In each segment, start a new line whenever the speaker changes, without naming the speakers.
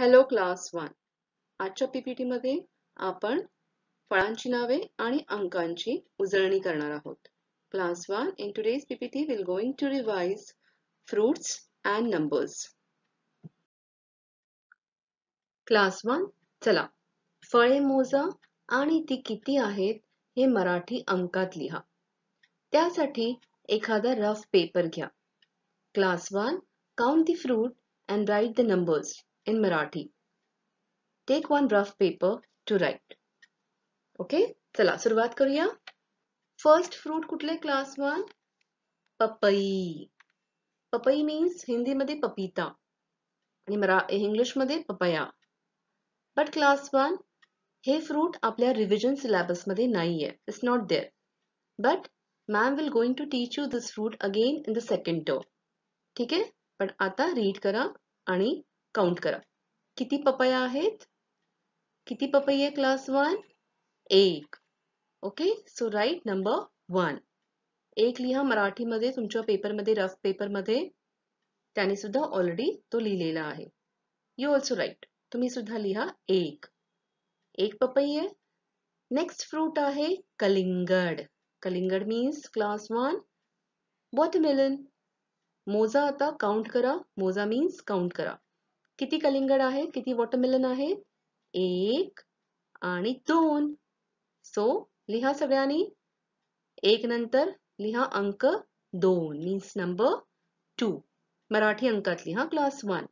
Hello class one आजच्या PPT मध्ये आपण फळांची नावे आणि अंकांची उजळणी करणार आहोत class one in today's PPT will going to revise fruits and numbers class one चला फळे मोजा आणि ती किती आहेत हे मराठी अंकात लिहा त्यासाठी एखादा रफ पेपर घ्या class one count the fruit and write the numbers in Marathi. Take one rough paper to write. Okay okay? चला सुरुवात करूया फर्स्ट फ्रूट कुठले क्लास वन पपई पपई मीन्स हिंदीमध्ये पपिता आणि मरा मध्ये पपया बट क्लास वन हे फ्रूट आपल्या रिव्हिजन सिलेबसमध्ये नाही आहे it's not there but ma'am will going to teach you this fruit again in the second term ठीक आहे पण आता रीड करा आणि काउंट करा किती पपया आहेत किती पपई आहे क्लास वन एक okay so write number one एक लिहा मराठीमध्ये तुमच्या पेपरमध्ये रफ पेपरमध्ये त्याने सुद्धा ऑलरेडी तो लिहिलेला आहे यू ऑल्सो राईट तुम्ही सुद्धा लिहा एक एक पपई आहे नेक्स्ट फ्रूट आहे कलिंगड कलिंगड मीन्स क्लास वन मिलन मोजा आता काउंट करा मोजा मीन्स काउंट करा किती कलिंगड आहे किती वॉटरमेलन आहे एक आणि दोन सो लिहा सगळ्यांनी एक नंतर लिहा अंक दोन मीन्स नंबर टू मराठी अंकात लिहा क्लास वन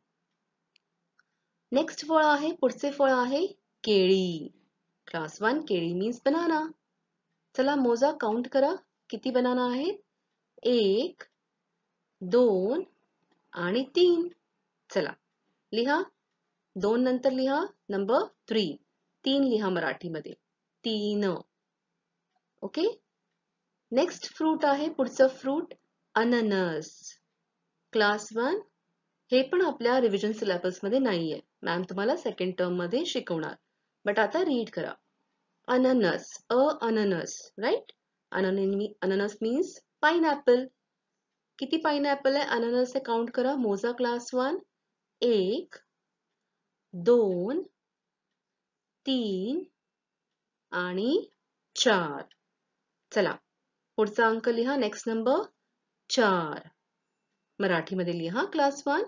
नेक्स्ट फळ आहे पुढचे फळ आहे केळी क्लास वन केळी मीन्स बनाना चला मोजा काउंट करा किती बनाना आहे एक दोन आणि तीन चला लिहा दोन नंतर लिहा नंबर थ्री तीन लिहा मराठीमध्ये तीन ओके नेक्स्ट फ्रूट आहे पुढचं फ्रूट अननस क्लास वन हे पण आपल्या रिव्हिजन सिलेबसमध्ये मध्ये नाहीये मॅम तुम्हाला सेकंड टर्म मध्ये शिकवणार बट आता रीड करा अननस अ अननस राईट अनन अननस मीन्स ऍपल किती पाईनॅपल आहे अननस काउंट करा मोजा क्लास वन एक दोन तीन आणि चार चला पुढचा अंक लिहा नेक्स्ट नंबर चार मराठीमध्ये लिहा क्लास वन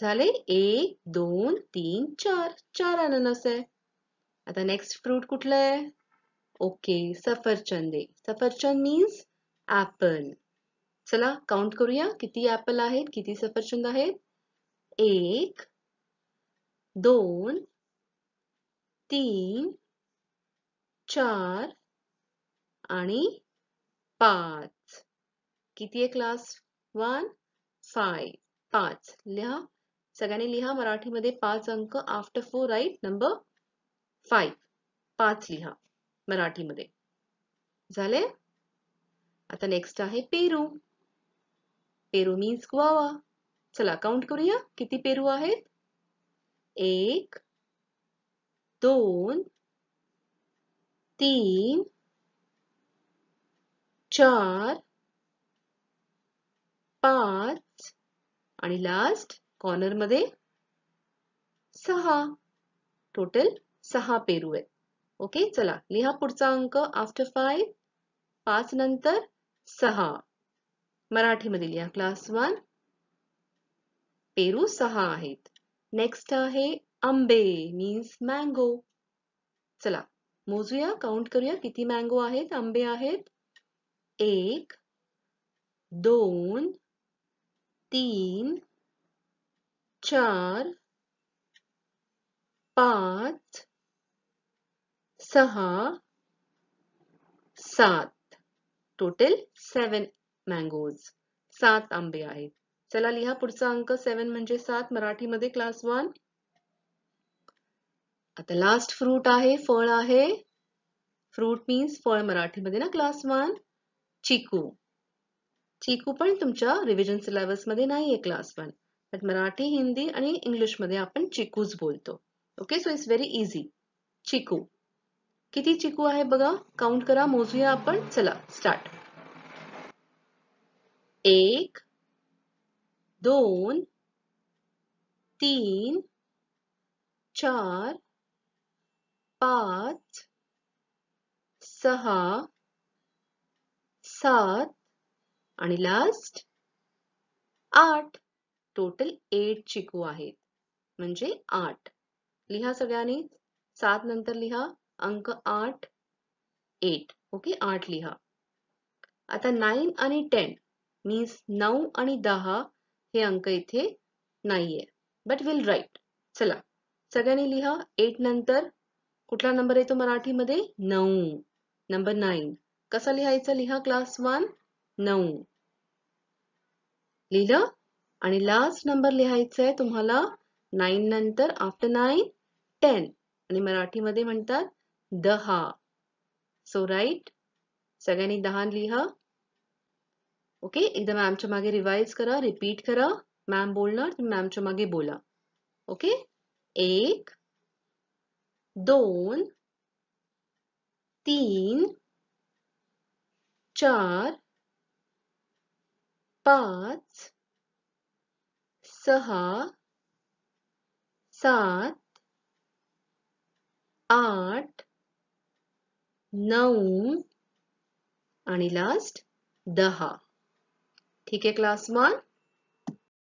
झाले एक दोन तीन चार चार अननस आहे आता नेक्स्ट फ्रूट कुठलं आहे ओके सफरचंद सफरचंद मीन्स ऍपल चला काउंट करूया किती ऍपल आहेत किती सफरचंद आहेत एक दोन तीन चार आणि पाच किती आहे क्लास वन फाय पाच लिहा सगळ्यांनी लिहा मराठीमध्ये पाच अंक after four write number five पाच लिहा मराठीमध्ये झाले आता नेक्स्ट आहे पेरू पेरू मीन्स गुवावा चला काउंट करूया किती पेरू आहेत एक दोन तीन चार पाच आणि लास्ट कॉर्नर मध्ये सहा टोटल सहा पेरू आहेत ओके चला लिहा पुढचा अंक आफ्टर फाईव्ह पाच नंतर सहा मराठीमध्ये लिहा क्लास वन पेरू सहा आहेत नेक्स्ट आहे आंबे मीन्स मँगो चला मोजूया काउंट करूया किती मँगो आहेत आंबे आहेत एक दोन तीन चार पाच सहा सात टोटल सेवन मँगोज सात आंबे आहेत चला लिहा पुढचा अंक सेवन म्हणजे सात मराठीमध्ये क्लास वन आता लास्ट फ्रूट आहे फळ आहे फ्रूट मीन्स फळ मराठीमध्ये ना क्लास वन चिकू चिकू पण तुमच्या रिव्हिजन सिलेबसमध्ये नाही आहे class one but Marathi Hindi आणि इंग्लिशमध्ये आपण चिकूज बोलतो okay so it's very easy चिकू किती चिकू आहे बघा काउंट करा मोजूया आपण चला स्टार्ट एक दोन तीन चार पाच सहा सात आणि लास्ट आठ टोटल एट चिकू आहेत म्हणजे आठ लिहा सगळ्यांनी सात नंतर लिहा अंक आठ एट ओके आठ लिहा आता नाईन आणि टेन मीन्स नऊ आणि दहा हे अंक इथे नाहीये बट विल राईट चला सगळ्यांनी लिहा एट नंतर कुठला नंबर येतो मराठीमध्ये नऊ नंबर नाईन कसा लिहायचा लिहा क्लास वन नऊ लिहिलं आणि लास्ट नंबर लिहायचा आहे तुम्हाला नाईन नंतर आफ्टर नाईन टेन आणि मराठीमध्ये म्हणतात दहा सो राईट सगळ्यांनी दहा लिहा ओके एकदा मॅमच्या मागे रिवाइज करा रिपीट करा मॅम बोलणार तुम्ही मॅमच्या मागे बोला ओके एक दोन तीन चार पाच सहा सात आठ नऊ आणि लास्ट दहा ठीक आहे क्लास वन